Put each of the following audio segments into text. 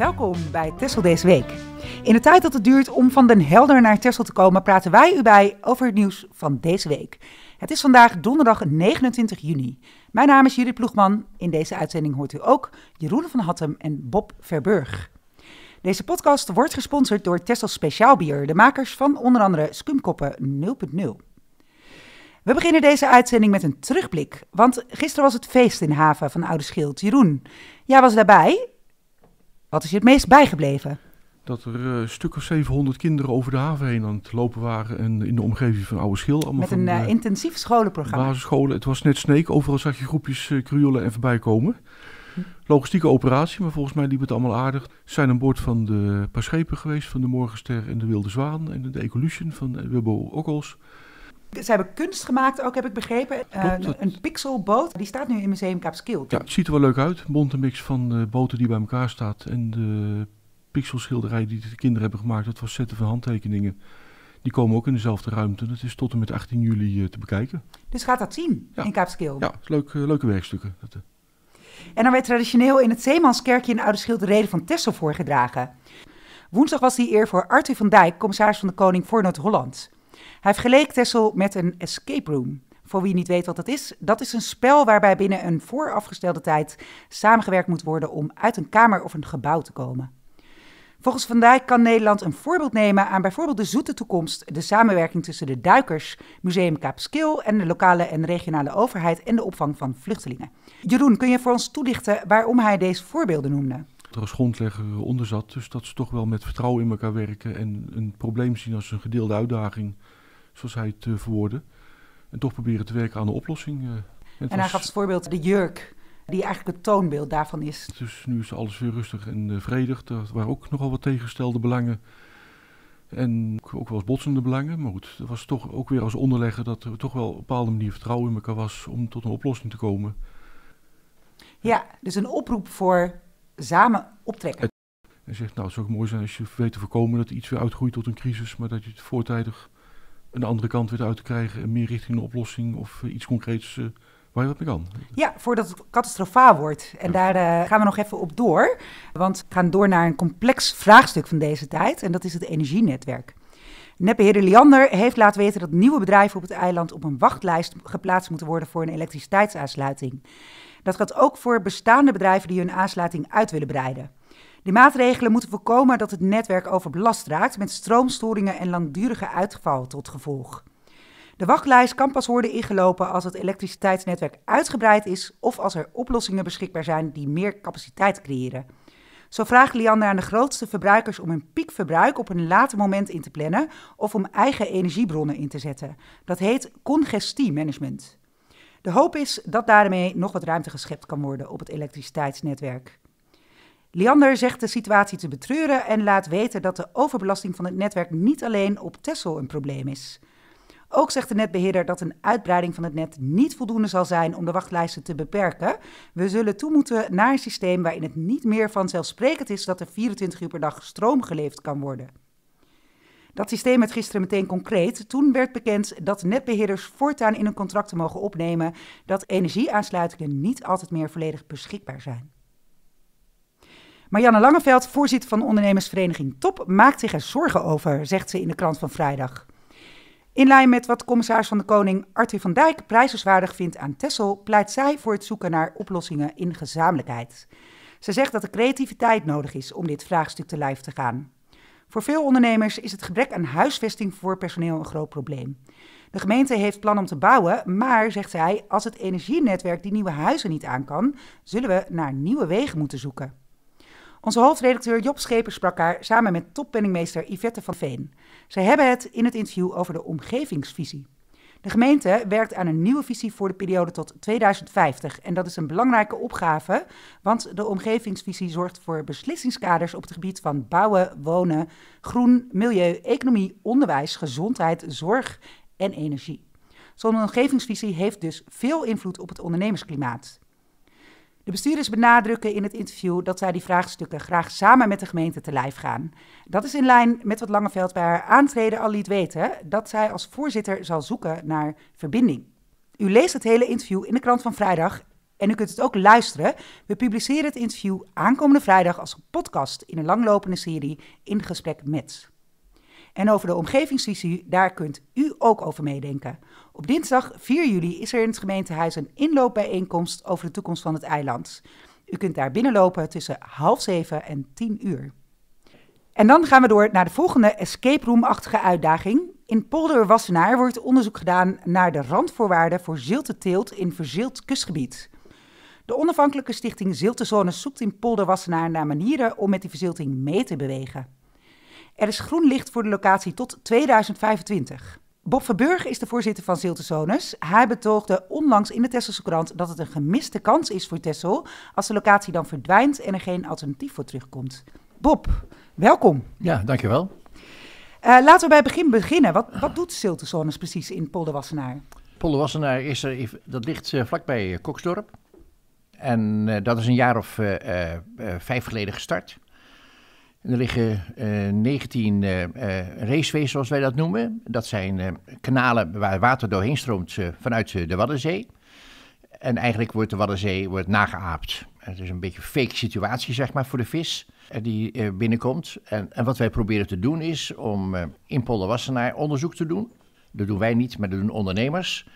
Welkom bij Tessel deze week. In de tijd dat het duurt om van Den Helder naar Tessel te komen, praten wij u bij over het nieuws van deze week. Het is vandaag donderdag 29 juni. Mijn naam is Judith Ploegman. In deze uitzending hoort u ook Jeroen van Hattem en Bob Verburg. Deze podcast wordt gesponsord door Tessel Speciaal Bier, de makers van onder andere Skumkoppen 0.0. We beginnen deze uitzending met een terugblik. Want gisteren was het feest in Haven van Oude Schild. Jeroen, jij was daarbij. Wat is je het meest bijgebleven? Dat er eh, een stuk of 700 kinderen over de haven heen aan het lopen waren en in de omgeving van Oude Schil. Allemaal Met een eh, eh, intensief scholenprogramma. Basisscholen, het was net sneek. Overal zag je groepjes kruilen en voorbij komen logistieke operatie, maar volgens mij liep het allemaal aardig. Ze zijn aan boord van de paar schepen geweest, van de Morgenster en de Wilde Zwaan en de Evolution van Wilbo Okkels. Ze hebben kunst gemaakt ook, heb ik begrepen. Eh, een pixelboot, die staat nu in Museum Kaapskil. Ja, het ziet er wel leuk uit. Bonte mix van boten die bij elkaar staat en de pixelschilderij die de kinderen hebben gemaakt. Dat was zetten van handtekeningen. Die komen ook in dezelfde ruimte. Dat is tot en met 18 juli eh, te bekijken. Dus gaat dat zien in Kaapskil? Ja, leuk, eh, leuke werkstukken. en dan werd traditioneel in het Zeemanskerkje in Oude Schild de reden van Tessel voorgedragen. Woensdag was die eer voor Arthur van Dijk, commissaris van de Koning voor Noord-Holland. Hij vergeleek Tessel met een escape room. Voor wie niet weet wat dat is, dat is een spel waarbij binnen een voorafgestelde tijd samengewerkt moet worden om uit een kamer of een gebouw te komen. Volgens vandaag kan Nederland een voorbeeld nemen aan bijvoorbeeld de zoete toekomst, de samenwerking tussen de duikers, Museum Kaapskil en de lokale en regionale overheid en de opvang van vluchtelingen. Jeroen, kun je voor ons toelichten waarom hij deze voorbeelden noemde? er als grondlegger onder zat. Dus dat ze toch wel met vertrouwen in elkaar werken en een probleem zien als een gedeelde uitdaging zoals hij het eh, verwoordde. En toch proberen te werken aan de oplossing. Eh. en, hij gaf het voorbeeld de jurk, die eigenlijk het toonbeeld daarvan is. Dus nu is alles weer rustig en eh, vredig. Er waren ook nogal wat tegengestelde belangen. En ook wel eens botsende belangen. Maar goed, er was toch ook weer als onderlegger dat er toch wel op een bepaalde manier vertrouwen in elkaar was om tot een oplossing te komen. Ja, dus een oproep voor samen optrekken. En zegt, nou, het zou ook mooi zijn als je weet te voorkomen dat iets weer uitgroeit tot een crisis, maar dat je het voortijdig een andere kant weer uit te krijgen, meer richting een oplossing of eh, iets concreets eh, waar je wat mee kan. Ja, voordat het catastrofaal wordt. En daar eh, gaan we nog even op door, want we gaan door naar een complex vraagstuk van deze tijd en dat is het energienetwerk. Netbeheerder Liander heeft laten weten dat nieuwe bedrijven op het eiland op een wachtlijst geplaatst moeten worden voor een elektriciteitsaansluiting. Dat gaat ook voor bestaande bedrijven die hun aansluiting uit willen breiden. Die maatregelen moeten voorkomen dat het netwerk overbelast raakt met stroomstoringen en langdurige uitval tot gevolg. De wachtlijst kan pas worden ingelopen als het elektriciteitsnetwerk uitgebreid is of als er oplossingen beschikbaar zijn die meer capaciteit creëren. Zo vraagt Liander aan de grootste verbruikers om hun piekverbruik op een later moment in te plannen of om eigen energiebronnen in te zetten. Dat heet congestiemanagement. De hoop is dat daarmee nog wat ruimte geschept kan worden op het elektriciteitsnetwerk. Leander zegt de situatie te betreuren en laat weten dat de overbelasting van het netwerk niet alleen op Tesla een probleem is. Ook zegt de netbeheerder dat een uitbreiding van het net niet voldoende zal zijn om de wachtlijsten te beperken. We zullen toe moeten naar een systeem waarin het niet meer vanzelfsprekend is dat er 24 uur per dag stroom geleverd kan worden. Dat systeem werd gisteren meteen concreet. Toen werd bekend dat netbeheerders voortaan in hun contracten mogen opnemen dat energieaansluitingen niet altijd meer volledig beschikbaar zijn. Marianne Langeveld, voorzitter van de ondernemersvereniging TOP, maakt zich er zorgen over, zegt ze in de krant van vrijdag. In lijn met wat commissaris van de Koning Arthur van Dijk prijzenswaardig vindt aan Tessel, pleit zij voor het zoeken naar oplossingen in gezamenlijkheid. Ze zegt dat er creativiteit nodig is om dit vraagstuk te lijf te gaan. Voor veel ondernemers is het gebrek aan huisvesting voor personeel een groot probleem. De gemeente heeft plan om te bouwen, maar, zegt zij, als het energienetwerk die nieuwe huizen niet aan kan, zullen we naar nieuwe wegen moeten zoeken. Onze hoofdredacteur Job Schepers sprak daar samen met toppenningmeester Yvette van Veen. Zij hebben het in het interview over de omgevingsvisie. De gemeente werkt aan een nieuwe visie voor de periode tot 2050. En dat is een belangrijke opgave, want de omgevingsvisie zorgt voor beslissingskaders op het gebied van bouwen, wonen, groen, milieu, economie, onderwijs, gezondheid, zorg en energie. Zo'n omgevingsvisie heeft dus veel invloed op het ondernemersklimaat. De bestuurders benadrukken in het interview dat zij die vraagstukken graag samen met de gemeente te lijf gaan. Dat is in lijn met wat Langeveld bij haar aantreden al liet weten, dat zij als voorzitter zal zoeken naar verbinding. U leest het hele interview in de krant van vrijdag en u kunt het ook luisteren. We publiceren het interview aankomende vrijdag als podcast in een langlopende serie in gesprek met. En over de omgevingsvisie, daar kunt u ook over meedenken. Op dinsdag 4 juli is er in het gemeentehuis een inloopbijeenkomst over de toekomst van het eiland. U kunt daar binnenlopen tussen half zeven en tien uur. En dan gaan we door naar de volgende escape room-achtige uitdaging. In Polder Wassenaar wordt onderzoek gedaan naar de randvoorwaarden voor teelt in verzilt kustgebied. De onafhankelijke stichting Ziltezone zoekt in Polder Wassenaar naar manieren om met die verzilting mee te bewegen. Er is groen licht voor de locatie tot 2025. Bob Verburg is de voorzitter van Ziltezones. Hij betoogde onlangs in de Tesselse krant dat het een gemiste kans is voor Tessel als de locatie dan verdwijnt en er geen alternatief voor terugkomt. Bob, welkom. Ja, dankjewel. Uh, laten we bij het begin beginnen. Wat, wat doet Ziltezones precies in Polderwassenaar? Polderwassenaar is, er, dat ligt eh, vlakbij eh, Koksdorp. En dat is een jaar of vijf geleden gestart. En er liggen 19 uh, eh, eh, eh, raceways, zoals wij dat noemen. Dat zijn kanalen waar water doorheen stroomt vanuit de Waddenzee. En eigenlijk wordt de Waddenzee wordt nageaapt. Het is een beetje een fake situatie, zeg maar, voor de vis die binnenkomt. En, en, wat wij proberen te doen is om in Polderwassenaar onderzoek te doen. Dat doen wij niet, maar dat doen ondernemers,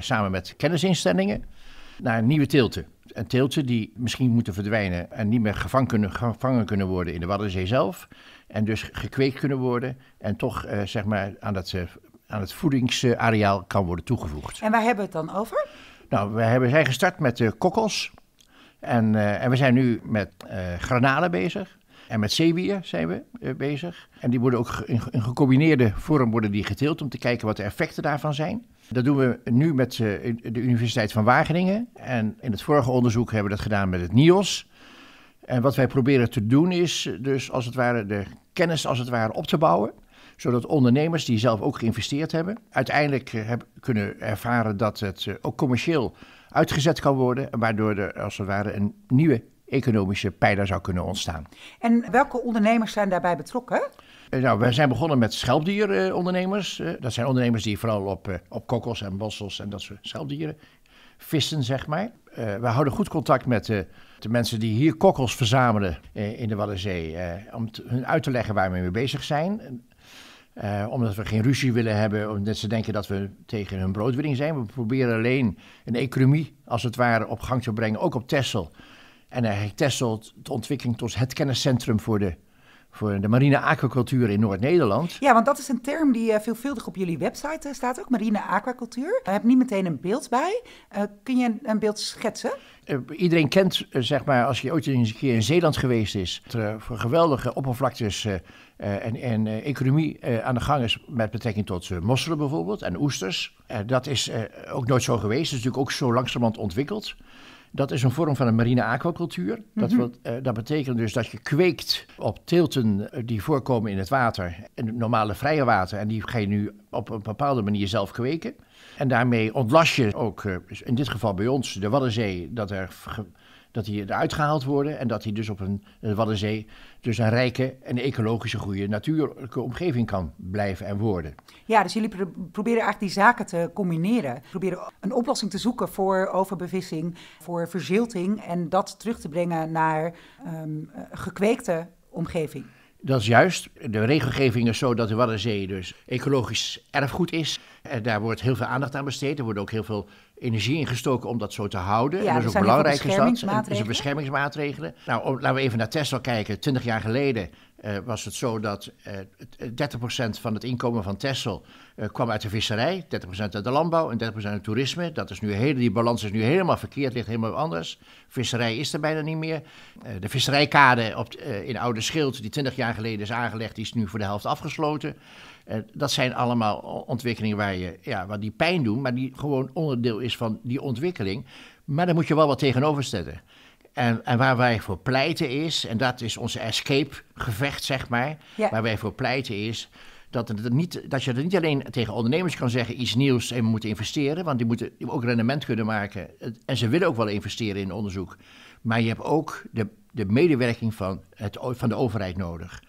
samen met kennisinstellingen, naar nieuwe tilten een teeltje die misschien moeten verdwijnen en niet meer gevangen kunnen, gevangen kunnen worden in de Waddenzee zelf. En dus gekweekt kunnen worden en toch eh, zeg maar aan, dat, eh, aan het voedingsareaal kan worden toegevoegd. En waar hebben we het dan over? Nou, we hebben, zijn gestart met kokkels. En, eh, en we zijn nu met granalen bezig. En met zeewier zijn we bezig. En die worden ook in, in, gecombineerde vorm worden die geteeld om te kijken wat de effecten daarvan zijn. Dat doen we nu met eh, de Universiteit van Wageningen. En in het vorige onderzoek hebben we dat gedaan met het NIOS. En wat wij proberen te doen is eh, dus als het ware de kennis als het ware op te bouwen. Zodat ondernemers die zelf ook geïnvesteerd hebben, uiteindelijk eh, hebben kunnen ervaren dat het ook commercieel uitgezet kan worden. Waardoor er als het ware een nieuwe economische pijler zou kunnen ontstaan. En welke ondernemers zijn daarbij betrokken? Eh, nou, we zijn begonnen met schelpdierondernemers. Eh, dat zijn ondernemers die vooral op, eh, op kokkels en bossels en dat soort schelpdieren vissen, zeg maar. we houden goed contact met de mensen die hier kokkels verzamelen in de Waddenzee. om hun uit te leggen waar we mee bezig zijn. omdat we geen ruzie willen hebben, omdat ze denken dat we tegen hun broodwinning zijn. We proberen alleen een economie, als het ware, op gang te brengen, ook op Tessel. En eigenlijk Tessel, de ontwikkeling tot het kenniscentrum voor de voor de marine aquacultuur in Noord-Nederland. Ja, want dat is een term die eh, veelvuldig op jullie website eh, staat ook, marine aquacultuur. Ik heb niet meteen een beeld bij. Eh, kun je een, beeld schetsen? iedereen kent, zeg maar, als je ooit eens een keer in Zeeland geweest is, dat er voor geweldige oppervlaktes en, en economie aan de gang is met betrekking tot mosselen bijvoorbeeld en oesters. dat is ook nooit zo geweest, dat is natuurlijk ook zo langzamerhand ontwikkeld. Dat is een vorm van een marine aquacultuur. dat, mhm. eh, dat, betekent dus dat je kweekt op teelten eh, die voorkomen in het water, in het normale vrije water. En die ga je nu op een bepaalde manier zelf kweken. En daarmee ontlast je ook, eh, dus in dit geval bij ons, de Waddenzee, dat er dat die eruit gehaald worden en dat hij dus op een eh, Waddenzee dus een rijke en ecologische goede natuurlijke omgeving kan blijven en worden. Ja, dus jullie proberen eigenlijk die zaken te combineren. Proberen een oplossing te zoeken voor overbevissing, voor verzilting en dat terug te brengen naar um, gekweekte omgeving. Dat is juist. De regelgeving is zo dat de Waddenzee dus ecologisch erfgoed is. En daar wordt heel veel aandacht aan besteed. Er wordt ook heel veel energie in gestoken om dat zo te houden. Ja, en dat is ook belangrijk. Beschermingsmaatregelen. Dat zijn beschermingsmaatregelen. Nou, laten we even naar Tesla kijken. Twintig jaar geleden eh, was het zo dat uh, eh, 30% van het inkomen van Texel eh, kwam uit de visserij, 30% uit de landbouw en 30% uit het toerisme. Dat is nu hele, die balans is nu helemaal verkeerd, ligt helemaal anders. Visserij is er bijna niet meer. de visserijkade op, in Oude Schild, die 20 jaar geleden is aangelegd, die is nu voor de helft afgesloten. dat zijn allemaal ontwikkelingen waar, je, ja, waar die pijn doen, maar die gewoon onderdeel is van die ontwikkeling. Maar daar moet je wel wat tegenover en, en, waar wij voor pleiten is, en dat is onze escape-gevecht, zeg maar. Waar wij voor pleiten is dat, het niet, dat je er niet alleen tegen ondernemers kan zeggen iets nieuws en we moeten investeren, want die moeten ook rendement kunnen maken. En ze willen ook wel investeren in onderzoek. Maar je hebt ook de, de medewerking van, het, van de overheid nodig.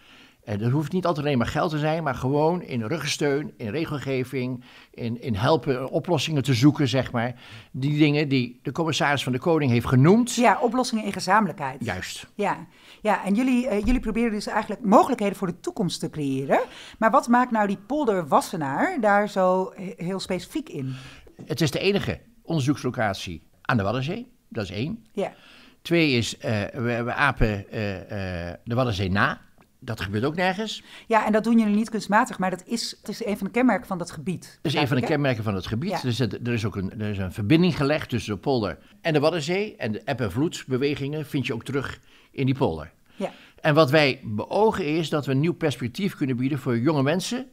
En dat hoeft niet altijd alleen maar geld te zijn, maar gewoon in ruggensteun, in regelgeving, in, in helpen oplossingen te zoeken, zeg maar. Die dingen die de commissaris van de Koning heeft genoemd. Ja, oplossingen in gezamenlijkheid. Juist. Ja, ja en jullie, eh, jullie proberen dus eigenlijk mogelijkheden voor de toekomst te creëren. Maar wat maakt nou die polder Wassenaar daar zo eh, heel specifiek in? Het is de enige onderzoekslocatie aan de Waddenzee, dat is één. Ja. Twee is, eh, we, we, apen de Waddenzee na. Dat gebeurt ook nergens. Ja, en dat doen jullie niet kunstmatig, maar dat is, het is een van de kenmerken van dat gebied. Het is een van de kenmerken van het gebied. Dus er is ook een, er is een verbinding gelegd tussen de polder en de Waddenzee. En de eb- en vloedbewegingen vind je ook terug in die polder. Ja. En wat wij beogen is dat we een nieuw perspectief kunnen bieden voor jonge mensen.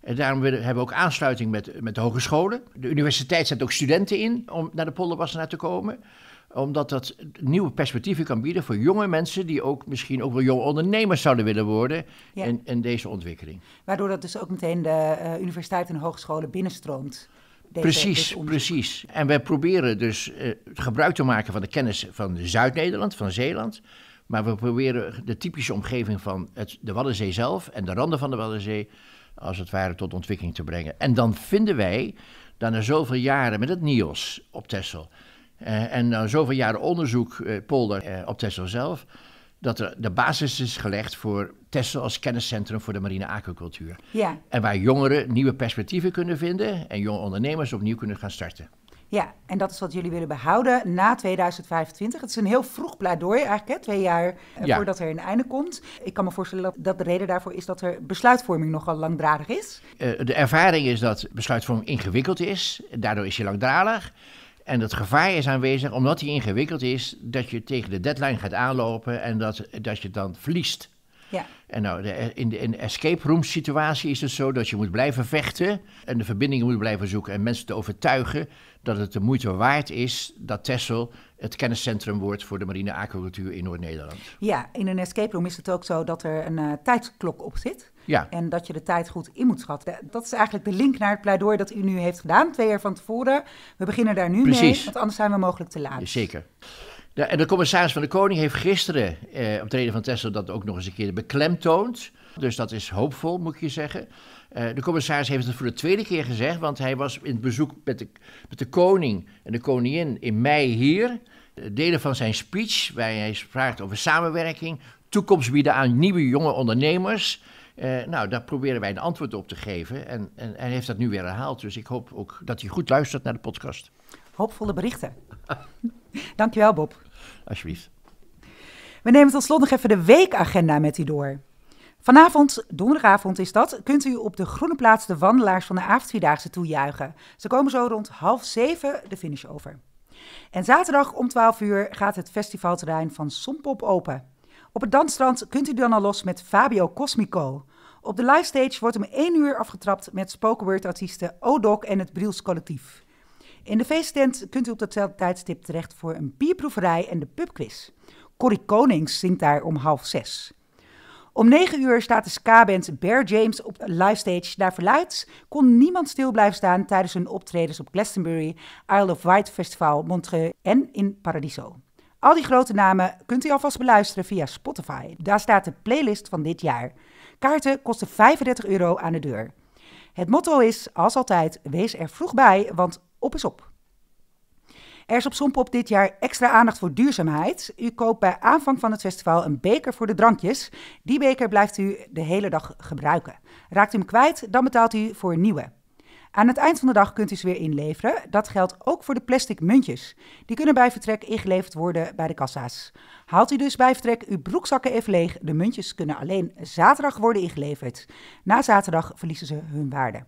En daarom hebben we ook aansluiting met, met de hogescholen. De universiteit zet ook studenten in om naar de polderwassenaar te komen omdat dat nieuwe perspectieven kan bieden voor jonge mensen die ook misschien ook wel jonge ondernemers zouden willen worden in, deze ontwikkeling. Waardoor dat dus ook meteen de eh, universiteiten en hogescholen binnenstroomt. Deze, precies, precies. En wij proberen dus eh, gebruik te maken van de kennis van Zuid-Nederland, van Zeeland. Maar we proberen de typische omgeving van het, de Waddenzee zelf en de randen van de Waddenzee, als het ware, tot ontwikkeling te brengen. En dan vinden wij, dan na zoveel jaren met het NIOS op Texel, eh, en na nou, zoveel jaren onderzoek, eh, Polder, eh, op Texel zelf, dat er de basis is gelegd voor Texel als kenniscentrum voor de marine aquacultuur. Ja. En waar jongeren nieuwe perspectieven kunnen vinden en jonge ondernemers opnieuw kunnen gaan starten. Ja, en dat is wat jullie willen behouden na 2025. Het is een heel vroeg pleidooi eigenlijk, hè? twee jaar voordat er een einde komt. Ik kan me voorstellen dat de reden daarvoor is dat er besluitvorming nogal langdradig is. de ervaring is dat besluitvorming ingewikkeld is, daardoor is je langdradig. En het gevaar is aanwezig, omdat die ingewikkeld is, dat je tegen de deadline gaat aanlopen en dat, dat je dan verliest. Ja. En nou, de, in de, in escape room situatie is het zo dat je moet blijven vechten en de verbindingen moet blijven zoeken en mensen te overtuigen dat het de moeite waard is dat Texel het kenniscentrum wordt voor de marine aquacultuur in Noord-Nederland. Ja, in een escape room is het ook zo dat er een eh, tijdklok op zit. Ja. En dat je de tijd goed in moet schatten. Dat is eigenlijk de link naar het pleidooi dat u nu heeft gedaan, twee jaar van tevoren. We beginnen daar nu mee, want anders zijn we mogelijk te laat. Zeker. Ja, en de commissaris van de Koning heeft gisteren eh, de reden van Tessel dat ook nog eens een keer beklemtoond. Dus dat is hoopvol, moet je zeggen. Eh, de commissaris heeft het voor de tweede keer gezegd, want hij was in het bezoek met de, met de koning en de koningin in mei hier. delen van zijn speech, waar hij vraagt over samenwerking, toekomst bieden aan nieuwe jonge ondernemers. Eh, nou, daar proberen wij een antwoord op te geven. En, en hij heeft dat nu weer herhaald. Dus ik hoop ook dat hij goed luistert naar de podcast. Hoopvolle berichten. Dankjewel, Bob. Alsjeblieft. We nemen tot slot nog even de weekagenda met u door. Vanavond, donderdagavond is dat, kunt u op de Groene Plaats de wandelaars van de avondvierdaagse toejuichen. Ze komen zo rond half zeven de finish over. En zaterdag om 12 uur gaat het festivalterrein van Sompop open. Op het dansstrand kunt u dan al los met Fabio Cosmico. Op de live stage wordt om 1 uur afgetrapt met spoken word artiesten Odoc en het Briels Collectief. In de feesttent kunt u op datzelfde tijdstip terecht voor een bierproeverij en de pubquiz. Corrie Konings zingt daar om half zes. Om 9 uur staat de ska-band Bear James op live stage. Naar verluidt kon niemand stil blijven staan tijdens hun optredens op Glastonbury, Isle of Wight Festival, Montreux en in Paradiso. Al die grote namen kunt u alvast beluisteren via Spotify. Daar staat de playlist van dit jaar. Kaarten kosten 35 euro aan de deur. Het motto is, als altijd, wees er vroeg bij, want op is op. Er is op Sompop dit jaar extra aandacht voor duurzaamheid. U koopt bij aanvang van het festival een beker voor de drankjes. Die beker blijft u de hele dag gebruiken. Raakt u hem kwijt, dan betaalt u voor een nieuwe. Aan het eind van de dag kunt u ze weer inleveren. Dat geldt ook voor de plastic muntjes. Die kunnen bij vertrek ingeleverd worden bij de kassa's. Haalt u dus bij vertrek uw broekzakken even leeg. De muntjes kunnen alleen zaterdag worden ingeleverd. Na zaterdag verliezen ze hun waarde.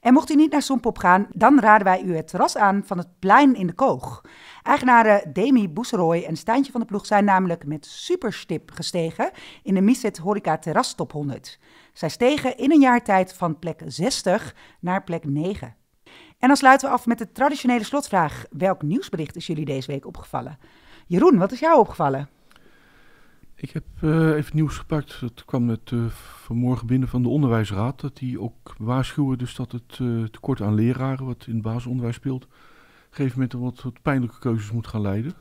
En mocht u niet naar Sompop gaan, dan raden wij u het terras aan van het plein in de Koog. Eigenaren Demi Boeseroy en Stijntje van de Ploeg zijn namelijk met superstip gestegen in de Miset Horeca Terras Top 100. Zij stegen in een jaar tijd van plek 60 naar plek 9. En dan sluiten we af met de traditionele slotvraag. Welk nieuwsbericht is jullie deze week opgevallen? Jeroen, wat is jou opgevallen? Ik heb eh, even nieuws gepakt. Dat kwam net eh, vanmorgen binnen van de onderwijsraad. Dat die ook waarschuwen dus dat het eh, tekort aan leraren, wat in het basisonderwijs speelt, op een gegeven moment wat, pijnlijke keuzes moet gaan leiden.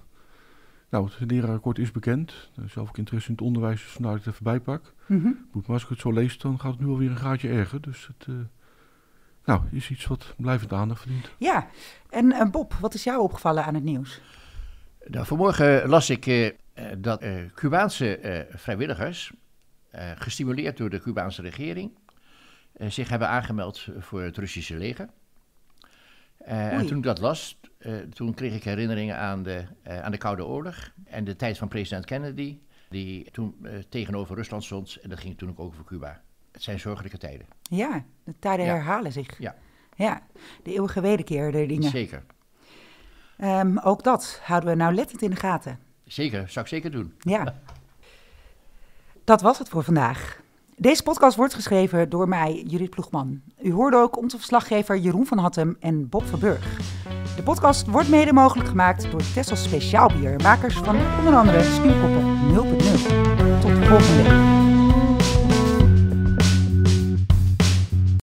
Nou, het lerarenakkoord is bekend. Zelf ook interesse in het onderwijs, dus vandaar ik het even bijpak. Mm maar als ik het zo lees, dan gaat het nu alweer een graadje erger. Dus het nou, is iets wat blijvend aandacht verdient. Ja, en Bob, wat is jou opgevallen aan het nieuws? Nou, vanmorgen las ik eh, dat eh, Cubaanse eh, vrijwilligers, gestimuleerd door de Cubaanse regering, zich hebben aangemeld voor het Russische leger. en toen ik dat las, toen kreeg ik herinneringen aan de, aan de Koude Oorlog en de tijd van president Kennedy, die toen tegenover Rusland stond en dat ging toen ook over Cuba. Het zijn zorgelijke tijden. Ja, de tijden herhalen zich. Ja. ja, de eeuwige wederkeer der dingen. Zeker. Ehm, ook dat houden we nou lettend in de gaten. Zeker, zou ik zeker doen. Ja. Dat was het voor vandaag. Deze podcast wordt geschreven door mij, Judith Ploegman. U hoorde ook onze verslaggever Jeroen van Hattem en Bob van Burg. De podcast wordt mede mogelijk gemaakt door Tessels Speciaalbier, makers van onder andere spierkoppen 0.0. Tot de volgende week.